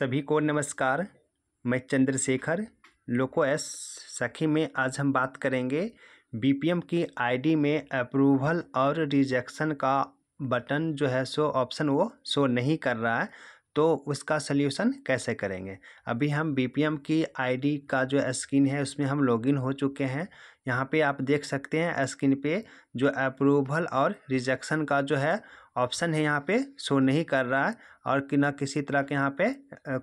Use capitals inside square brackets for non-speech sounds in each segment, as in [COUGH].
सभी को नमस्कार मैं चंद्रशेखर लोको एस सखी में आज हम बात करेंगे बीपीएम की आईडी में अप्रूवल और रिजेक्शन का बटन जो है सो ऑप्शन वो शो नहीं कर रहा है तो उसका सल्यूशन कैसे करेंगे अभी हम बीपीएम की आईडी का जो स्क्रीन है उसमें हम लॉगिन हो चुके हैं यहाँ पे आप देख सकते हैं स्क्रीन पे जो अप्रूवल और रिजेक्शन का जो है ऑप्शन है यहाँ पे शो नहीं कर रहा है और कि ना किसी तरह के यहाँ पे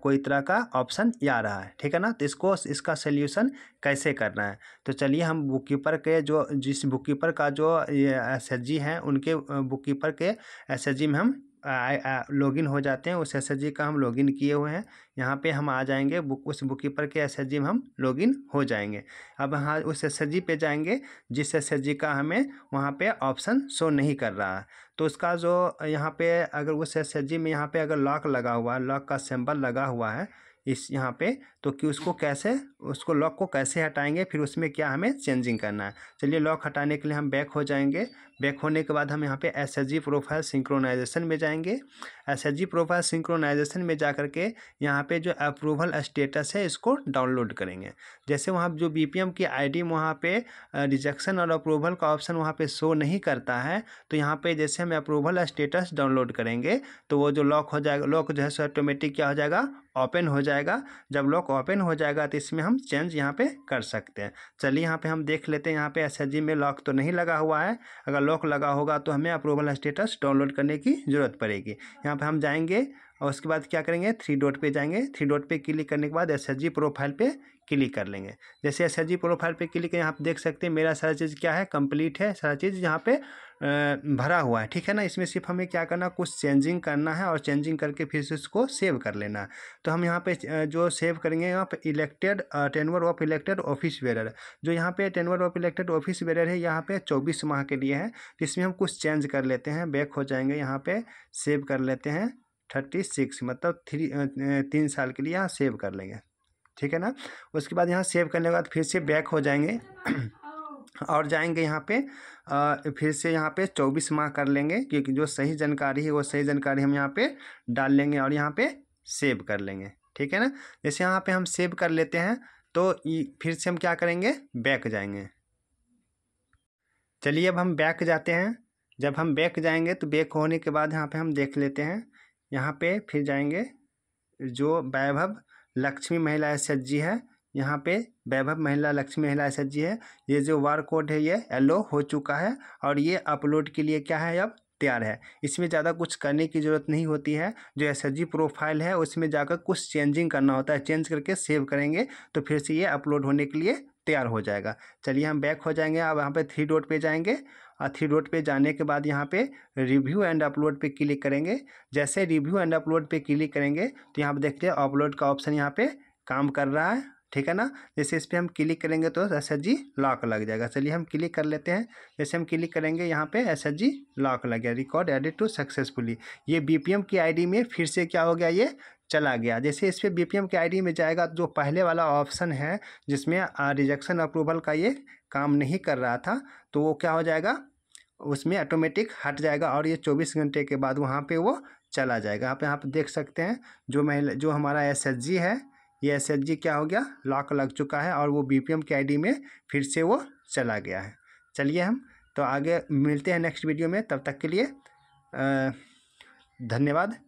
कोई तरह का ऑप्शन आ रहा है ठीक है ना तो इसको इसका सोल्यूशन कैसे करना है तो चलिए हम बुक कीपर के जो जिस बुक कीपर का जो एस एच जी हैं उनके बुक कीपर के एस एच जी में हम लॉगिन हो जाते हैं उस एस का हम लॉगिन किए हुए हैं यहाँ पे हम आ जाएंगे बुक उस कीपर के एस में हम लॉगिन हो जाएंगे अब हाँ उस एस पे जाएंगे जिस एस का हमें वहाँ पे ऑप्शन शो नहीं कर रहा तो उसका जो यहाँ पे अगर उस एस में यहाँ पे अगर लॉक लगा हुआ है लॉक का सिंबल लगा हुआ है इस यहाँ पे तो कि उसको कैसे उसको लॉक को कैसे हटाएंगे फिर उसमें क्या हमें चेंजिंग करना है चलिए लॉक हटाने के लिए हम बैक हो जाएंगे बैक होने के बाद हम यहाँ पे एस जी प्रोफाइल सिंक्रोनाइजेशन में जाएंगे एस जी प्रोफाइल सिंक्रोनाइजेशन में जा करके यहाँ पे जो अप्रूवल स्टेटस है इसको डाउनलोड करेंगे जैसे वहाँ जो बी पी एम की आई डी वहाँ पर रिजेक्शन और अप्रूवल का ऑप्शन वहाँ पे शो नहीं करता है तो यहाँ पे जैसे हम अप्रूवल स्टेटस डाउनलोड करेंगे तो वो जो लॉक हो जाएगा लॉक जो है सो ऑटोमेटिक क्या हो जाएगा ओपन हो जाएगा जब लॉक ओपन हो जाएगा तो इसमें हम चेंज यहाँ पे कर सकते हैं चलिए यहाँ पे हम देख लेते हैं यहाँ पे एस में लॉक तो नहीं लगा हुआ है अगर लॉक लगा होगा तो हमें अप्रूवल स्टेटस डाउनलोड करने की ज़रूरत पड़ेगी यहाँ पे हम जाएंगे और उसके बाद क्या करेंगे थ्री डॉट पे जाएंगे थ्री डॉट पे क्लिक करने के बाद एस जी प्रोफाइल पे क्लिक कर लेंगे जैसे एस जी प्रोफाइल पे क्लिक यहाँ पे देख सकते हैं मेरा सारा चीज़ क्या है कंप्लीट है सारा चीज़ यहाँ पे भरा हुआ है ठीक है ना इसमें सिर्फ हमें क्या करना कुछ चेंजिंग करना है और चेंजिंग करके फिर से इसको सेव कर लेना है तो हम यहाँ पे जो सेव करेंगे यहाँ पे elected tenure of elected office bearer जो यहाँ पे tenure of elected office bearer है यहाँ पे चौबीस माह के लिए है इसमें हम कुछ चेंज कर लेते हैं बैक हो जाएंगे यहाँ पर सेव कर लेते हैं थर्टी सिक्स मतलब थ्री तीन साल के लिए यहाँ सेव कर लेंगे ठीक है ना उसके बाद यहाँ सेव करने के बाद फिर से बैक हो जाएंगे [CLEARS THROAT] और जाएंगे यहाँ पे फिर से यहाँ पे चौबीस माह कर लेंगे क्योंकि जो सही जानकारी है वो सही जानकारी हम यहाँ पे डाल लेंगे और यहाँ पे सेव कर लेंगे ठीक है ना जैसे यहाँ पे हम सेव कर लेते हैं तो फिर से हम क्या करेंगे बैक जाएंगे चलिए अब हम बैक जाते हैं जब हम बैक जाएंगे तो बैक होने के बाद यहाँ पर हम देख लेते हैं यहाँ पर फिर जाएंगे जो वैभव लक्ष्मी महिला एस है यहाँ पे वैभव महिला लक्ष्मी महिला एस है ये जो वार कोड है ये येलो हो चुका है और ये अपलोड के लिए क्या है अब तैयार है इसमें ज़्यादा कुछ करने की ज़रूरत नहीं होती है जो एस प्रोफाइल है उसमें जाकर कुछ चेंजिंग करना होता है चेंज करके सेव करेंगे तो फिर से ये अपलोड होने के लिए तैयार हो जाएगा चलिए हम बैक हो जाएंगे अब यहाँ पे थ्री डॉट पे जाएंगे और थ्री डॉट पे जाने के बाद यहाँ पे रिव्यू एंड अपलोड पे क्लिक करेंगे जैसे रिव्यू एंड अपलोड पे क्लिक करेंगे तो यहाँ पर देखते हैं अपलोड का ऑप्शन यहाँ पे काम कर रहा है ठीक है ना जैसे इस पर हम क्लिक करेंगे तो एस एच जी लॉक लग जाएगा चलिए हम क्लिक कर लेते हैं जैसे हम क्लिक करेंगे यहाँ पे एस एच जी लॉक लग गया रिकॉर्ड एडिट टू सक्सेसफुली ये बी पी एम की आई डी में फिर से क्या हो गया ये चला गया जैसे इस पर बी पी एम की आई डी में जाएगा जो पहले वाला ऑप्शन है जिसमें रिजेक्शन अप्रूवल का ये काम नहीं कर रहा था तो वो क्या हो जाएगा उसमें ऑटोमेटिक हट जाएगा और ये चौबीस घंटे के बाद वहाँ पर वो चला जाएगा आप यहाँ पर देख सकते हैं जो महिला जो हमारा एस एच जी है ये एस क्या हो गया लॉक लग चुका है और वो बी पी के आई में फिर से वो चला गया है चलिए हम तो आगे मिलते हैं नेक्स्ट वीडियो में तब तक के लिए धन्यवाद